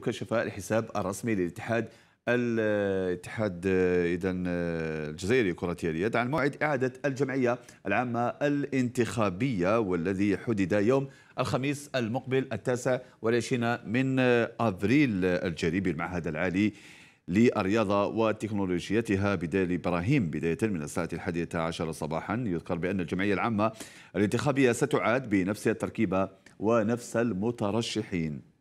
كشف الحساب الرسمي للاتحاد الاتحاد آه، اذا آه، الجزائري كرة اليد عن موعد اعاده الجمعيه العامه الانتخابيه والذي حدد يوم الخميس المقبل التاسع والعشرين من افريل آه، الجاري بالمعهد العالي للرياضة وتكنولوجيتها بدال إبراهيم بداية من الساعة الحادية عشر صباحا يذكر بأن الجمعية العامة الانتخابية ستعاد بنفس التركيبة ونفس المترشحين